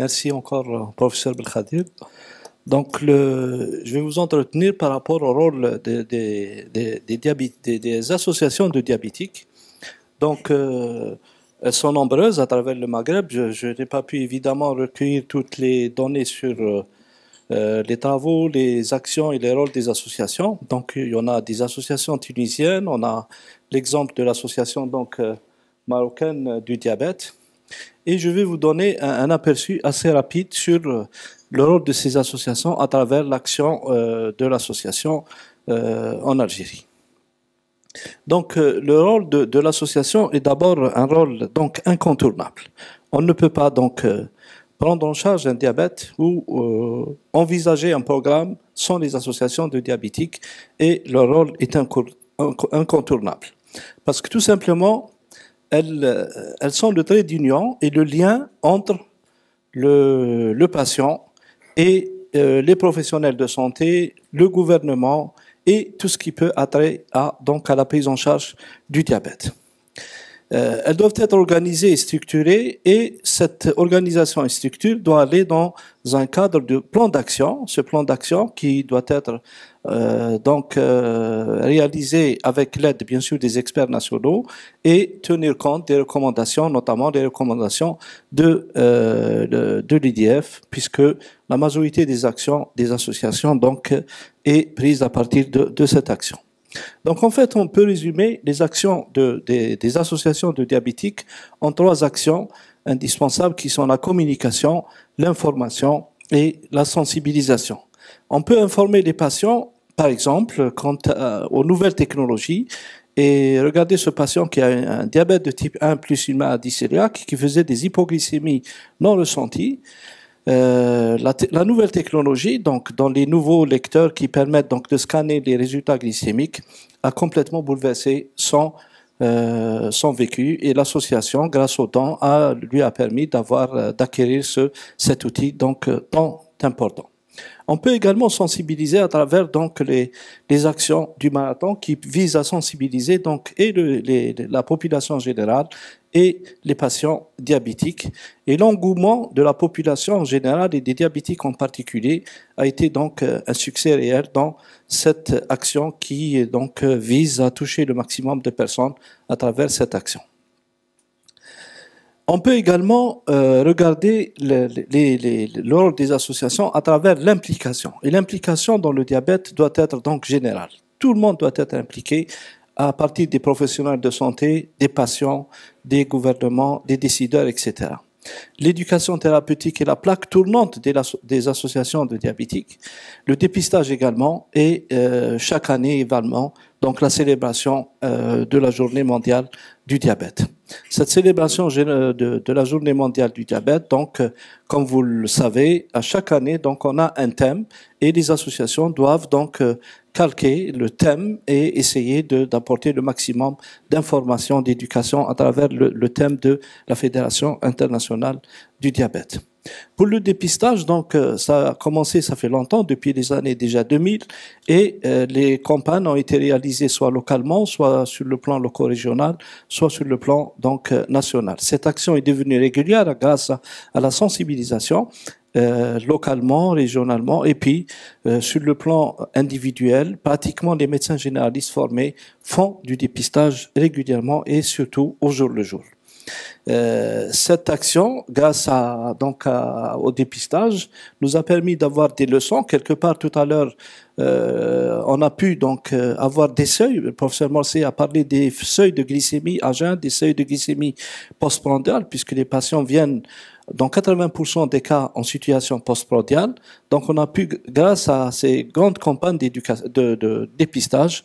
Merci encore, euh, professeur Belkhadir. Donc, je vais vous entretenir par rapport au rôle des, associations de diabétiques. Donc, euh, elles sont nombreuses à travers le Maghreb. Je, n'ai pas pu évidemment recueillir toutes les données sur euh, les travaux, les actions et les rôles des associations. Donc, il y en a des associations tunisiennes. On a l'exemple de l'association donc marocaine du diabète et je vais vous donner un, aperçu assez rapide sur euh, le rôle de ces associations à travers l'action euh, de l'association euh, en Algérie. Donc le rôle de, de l'association est d'abord un rôle donc incontournable. On ne peut pas donc prendre en charge un diabète ou envisager un programme sans les associations de diabétiques et leur rôle est incontournable. Parce que tout simplement, euh, elles, sont le trait d'union et le lien entre le, patient et euh, les professionnels de santé, le gouvernement et tout ce qui peut attrait à, donc, à la prise en charge du diabète. Euh, elles doivent être organisées et structurées et cette organisation et structure doit aller dans un cadre de plan d'action, ce plan d'action qui doit être euh, donc euh, réalisé avec l'aide bien sûr des experts nationaux et tenir compte des recommandations, notamment des recommandations de, l'IDF, puisque la majorité des actions des associations donc est prise à partir de cette action. Donc en fait, on peut résumer les actions des, associations de diabétiques en trois actions indispensables qui sont la communication, l'information et la sensibilisation. On peut informer les patients, par exemple, quant aux nouvelles technologies. Et regardez ce patient qui a un diabète de type 1 plus une maladie cœliaque qui faisait des hypoglycémies non ressenties. Euh, la, la, nouvelle technologie, donc dans les nouveaux lecteurs qui permettent donc de scanner les résultats glycémiques, a complètement bouleversé son, euh, son vécu et l'association, grâce au temps, lui a permis d'avoir, euh, d'acquérir ce, cet outil donc tant important. On peut également sensibiliser à travers donc les, actions du marathon qui visent à sensibiliser et la population générale et les patients diabétiques. Et l'engouement de la population en général et des diabétiques en particulier a été donc euh, un succès réel dans cette action qui donc euh, vise à toucher le maximum de personnes à travers cette action. On peut également euh, regarder l'ordre des associations à travers l'implication. Et l'implication dans le diabète doit être donc générale. Tout le monde doit être impliqué à partir des professionnels de santé, des patients, des gouvernements, des décideurs, etc. L'éducation thérapeutique est la plaque tournante des, associations de diabétiques. Le dépistage également est euh, chaque année également donc la célébration euh, de la journée mondiale du diabète. Cette célébration euh, de, la journée mondiale du diabète, donc, euh, comme vous le savez, à chaque année, donc, on a un thème et les associations doivent donc calquer le thème et essayer d'apporter le maximum d'informations, d'éducation à travers le thème de la Fédération internationale du diabète. Pour le dépistage, donc, euh, ça a commencé, ça fait longtemps, depuis les années déjà 2000, et euh, les campagnes ont été réalisées soit localement, soit sur le plan loco-régional, soit sur le plan donc euh, national. Cette action est devenue régulière grâce à, la sensibilisation localement, régionalement, et puis sur le plan individuel, pratiquement les médecins généralistes formés font du dépistage régulièrement et surtout au jour le jour. Euh, cette action, grâce à, donc au dépistage, nous a permis d'avoir des leçons. Quelque part, tout à l'heure, euh, on a pu donc euh, avoir des seuils. Le professeur Morcé a parlé des seuils de glycémie à jeun, des seuils de glycémie postprandiale, puisque les patients viennent dans 80% des cas en situation postprandiale. Donc on a pu, grâce à ces grandes campagnes de, de dépistage,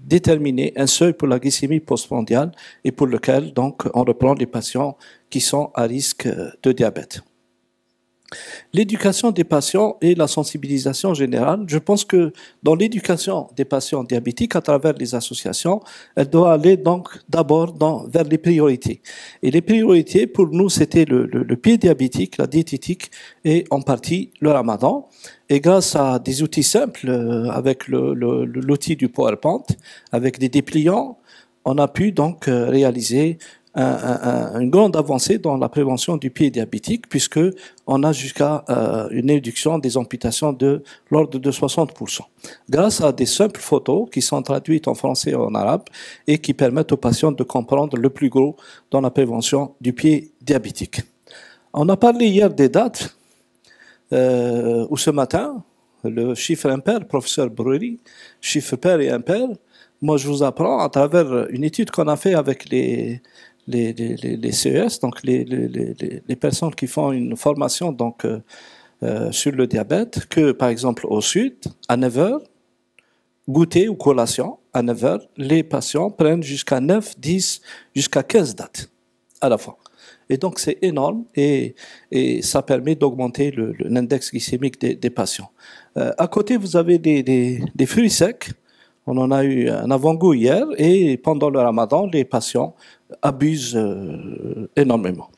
déterminer un seuil pour la glycémie postprandiale et pour lequel donc on reprend les patients qui sont à risque de diabète. L'éducation des patients et la sensibilisation générale, je pense que dans l'éducation des patients diabétiques à travers les associations, elle doit aller donc d'abord vers les priorités. Et les priorités pour nous, c'était le, pied diabétique, la diététique et en partie le ramadan. Et grâce à des outils simples, euh, avec l'outil du PowerPoint, avec des dépliants, on a pu donc euh, réaliser un, une grande avancée dans la prévention du pied diabétique, puisque on a jusqu'à euh, une réduction des amputations de l'ordre de 60%, grâce à des simples photos qui sont traduites en français et en arabe et qui permettent aux patients de comprendre le plus gros dans la prévention du pied diabétique. On a parlé hier des dates, euh, où ce matin, le chiffre impair, professeur Brury, chiffre pair et impair, moi je vous apprends à travers une étude qu'on a fait avec les, les, CES, e donc les, les, personnes qui font une formation donc, euh, euh, sur le diabète, que par exemple au sud, à 9h, goûter ou collation, à 9h, les patients prennent jusqu'à 9, 10, jusqu'à 15 dates à la fois. Et donc c'est énorme et, et, ça permet d'augmenter l'index glycémique des, patients. Euh, à côté, vous avez des, des fruits secs on en a eu un avant-goût hier et pendant le ramadan, les patients abusent euh, énormément.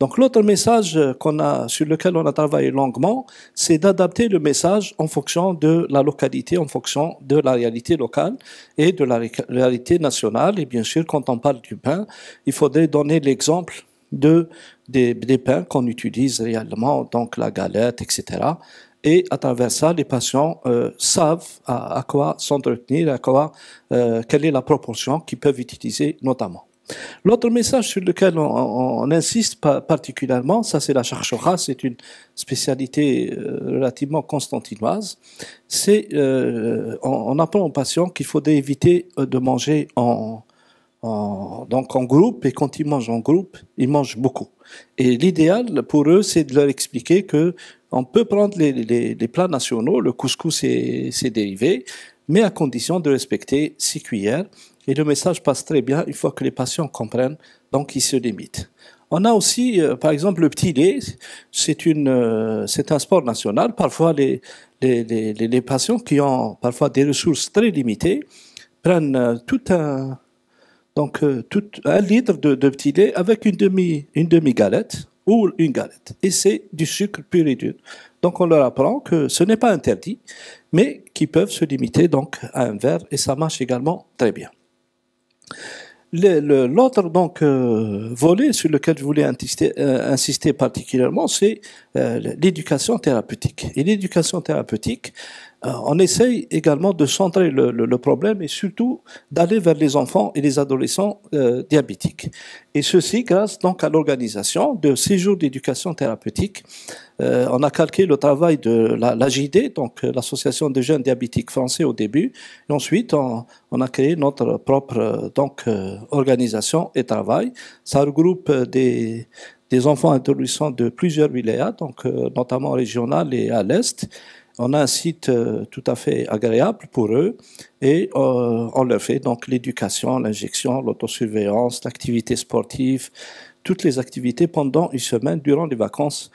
Donc l'autre message qu'on a, sur lequel on a travaillé longuement, c'est d'adapter le message en fonction de la localité, en fonction de la réalité locale et de la réalité nationale. Et bien sûr, quand on parle du pain, il faudrait donner l'exemple de, des, des pains qu'on utilise réellement, donc la galette, etc et à travers ça, les patients euh, savent à, quoi s'entretenir, à quoi, euh, quelle est la proportion qu'ils peuvent utiliser notamment. L'autre message sur lequel on, insiste particulièrement, ça c'est la charchora, c'est une spécialité euh, relativement constantinoise, c'est euh, on, apprend aux patients qu'il faut éviter de manger en, en, donc en groupe, et quand ils mangent en groupe, ils mangent beaucoup. Et l'idéal pour eux, c'est de leur expliquer que on peut prendre les, plats nationaux, le couscous et ses dérivés, mais à condition de respecter six cuillères. Et le message passe très bien il faut que les patients comprennent, donc ils se limitent. On a aussi, euh, par exemple, le petit lait. C'est euh, un sport national. Parfois, les, patients qui ont parfois des ressources très limitées prennent euh, tout un, donc tout un litre de, de, petit lait avec une demi, une demi galette ou une galette. Et c'est du sucre pur et dur. Donc on leur apprend que ce n'est pas interdit, mais qu'ils peuvent se limiter donc à un verre et ça marche également très bien. L'autre donc euh, volet sur lequel je voulais insister, euh, insister particulièrement, c'est euh, l'éducation thérapeutique. Et l'éducation thérapeutique, euh, on essaye également de centrer le, problème et surtout d'aller vers les enfants et les adolescents euh, diabétiques. Et ceci grâce donc à l'organisation de séjours d'éducation thérapeutique. Euh, on a calqué le travail de la, donc l'association des jeunes diabétiques français au début, et ensuite on, a créé notre propre donc organisation et travail. Ça regroupe des enfants adolescents de plusieurs wilayas, donc notamment régionales et à l'est on a un site euh, tout à fait agréable pour eux et euh, on leur fait donc l'éducation, l'injection, l'autosurveillance, l'activité sportive, toutes les activités pendant une semaine durant les vacances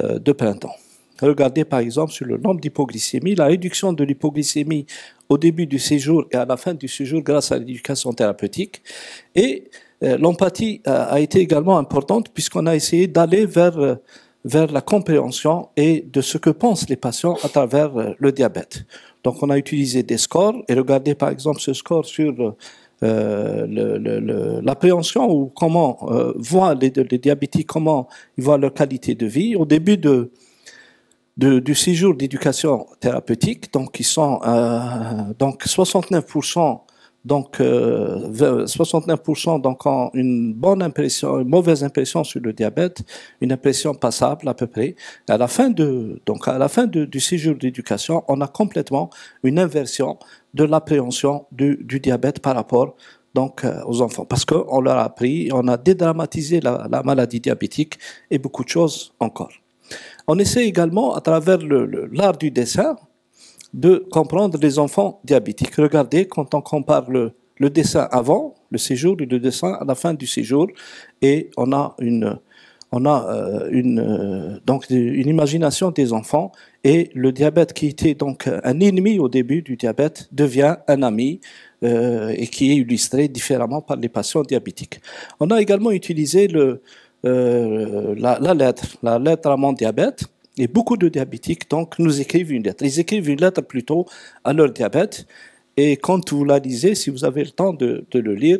euh, de printemps. Regardez par exemple sur le nombre d'hypoglycémies, la réduction de l'hypoglycémie au début du séjour et à la fin du séjour grâce à l'éducation thérapeutique. Et l'empathie a été également importante puisqu'on a essayé d'aller vers vers la compréhension et de ce que pensent les patients à travers euh, le diabète. Donc on a utilisé des scores et regardez par exemple ce score sur euh, l'appréhension ou comment euh, voient les, diabétiques, comment ils voient leur qualité de vie. Au début de, du séjour d'éducation thérapeutique, donc ils sont euh, donc 69% donc, euh, 69% donc ont une bonne impression, une mauvaise impression sur le diabète, une impression passable à peu près. à la fin de, donc à la fin du séjour d'éducation, on a complètement une inversion de l'appréhension du, diabète par rapport donc euh, aux enfants, parce qu'on leur a appris, on a dédramatisé la maladie diabétique et beaucoup de choses encore. On essaie également, à travers l'art du dessin, de comprendre les enfants diabétiques. Regardez, quand on compare le, dessin avant le séjour et le dessin à la fin du séjour, et on a une, on a euh, une, euh, donc une imagination des enfants et le diabète qui était donc un ennemi au début du diabète devient un ami euh, et qui est illustré différemment par les patients diabétiques. On a également utilisé le, la, lettre, la lettre à mon diabète et beaucoup de diabétiques, donc, nous écrivent une lettre. Ils écrivent une lettre plutôt à leur diabète. Et quand vous la lisez, si vous avez le temps de, le lire,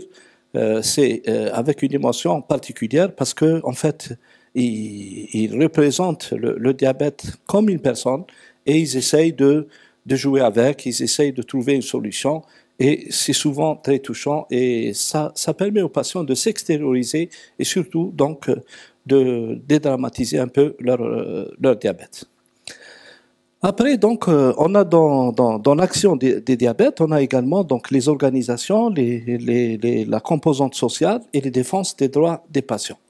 euh, c'est euh, avec une émotion particulière parce que, en fait, ils, représentent le, diabète comme une personne et ils essayent de, de jouer avec, ils essayent de trouver une solution. Et c'est souvent très touchant et ça, ça permet aux patients de s'extérioriser et surtout donc de dédramatiser un peu leur, euh, diabète. Après, donc, euh, on a dans, l'action des, diabètes, on a également donc, les organisations, la composante sociale et les défenses des droits des patients.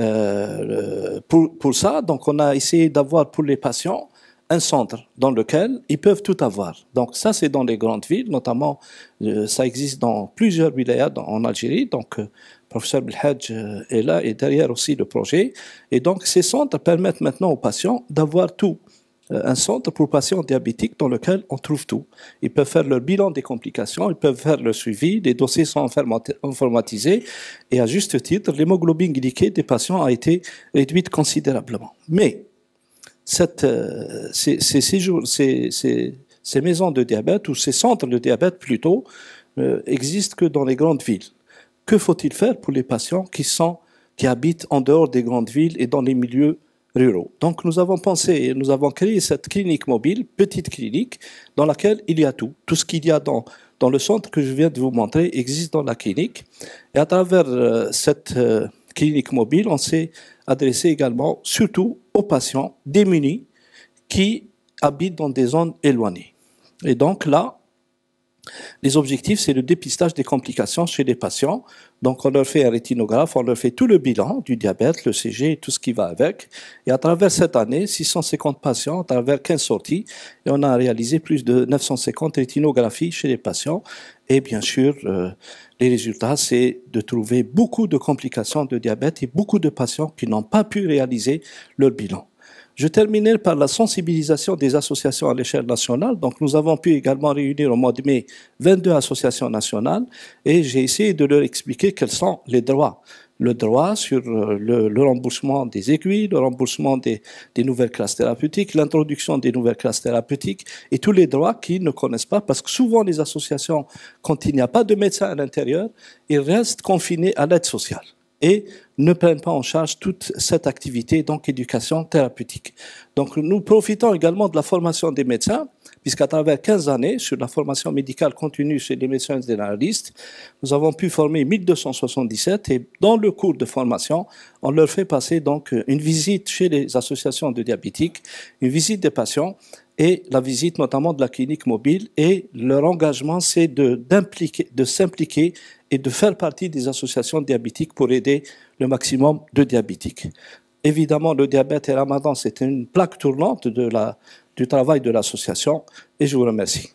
Euh, pour, pour, ça, donc, on a essayé d'avoir pour les patients un centre dans lequel ils peuvent tout avoir. Donc ça, c'est dans les grandes villes, notamment, euh, ça existe dans plusieurs wilayas en Algérie. Donc, euh, professeur Belhadj euh, est là et derrière aussi le projet. Et donc, ces centres permettent maintenant aux patients d'avoir tout. un centre pour patients diabétiques dans lequel on trouve tout. Ils peuvent faire leur bilan des complications, ils peuvent faire leur suivi, les dossiers sont informatisés et à juste titre, l'hémoglobine glyquée des patients a été réduite considérablement. Mais cette, euh, ces, ces, maisons de diabète ou ces centres de diabète plutôt euh, existent que dans les grandes villes. Que faut-il faire pour les patients qui, sont, qui habitent en dehors des grandes villes et dans les milieux ruraux Donc nous avons pensé, nous avons créé cette clinique mobile, petite clinique, dans laquelle il y a tout. Tout ce qu'il y a dans, dans le centre que je viens de vous montrer existe dans la clinique. Et à travers euh, cette clinique mobile, on s'est adressé également, surtout aux patients démunis qui habitent dans des zones éloignées. Et donc là, les objectifs, c'est le dépistage des complications chez les patients. Donc, on leur fait un rétinographe, on leur fait tout le bilan du diabète, le CG et tout ce qui va avec. Et à travers cette année, 650 patients, à travers 15 sorties, et on a réalisé plus de 950 rétinographies chez les patients. Et bien sûr, euh, les résultats, c'est de trouver beaucoup de complications de diabète et beaucoup de patients qui n'ont pas pu réaliser leur bilan. Je terminais par la sensibilisation des associations à l'échelle nationale. Donc, nous avons pu également réunir au mois de mai 22 associations nationales et j'ai essayé de leur expliquer quels sont les droits. Le droit sur euh, le, remboursement des aiguilles, le remboursement des, des nouvelles classes thérapeutiques, l'introduction des nouvelles classes thérapeutiques et tous les droits qu'ils ne connaissent pas parce que souvent les associations, quand il n'y a pas de médecin à l'intérieur, ils restent confinés à l'aide sociale et ne prennent pas en charge toute cette activité, donc éducation thérapeutique. Donc nous profitons également de la formation des médecins, puisqu'à travers 15 années sur la formation médicale continue chez les médecins généralistes, nous avons pu former 1277 et dans le cours de formation, on leur fait passer donc une visite chez les associations de diabétiques, une visite des patients et la visite notamment de la clinique mobile. Et leur engagement, c'est de, de s'impliquer et de faire partie des associations diabétiques pour aider le maximum de diabétiques. Évidemment, le diabète et Ramadan, c'est une plaque tournante de la, du travail de l'association et je vous remercie.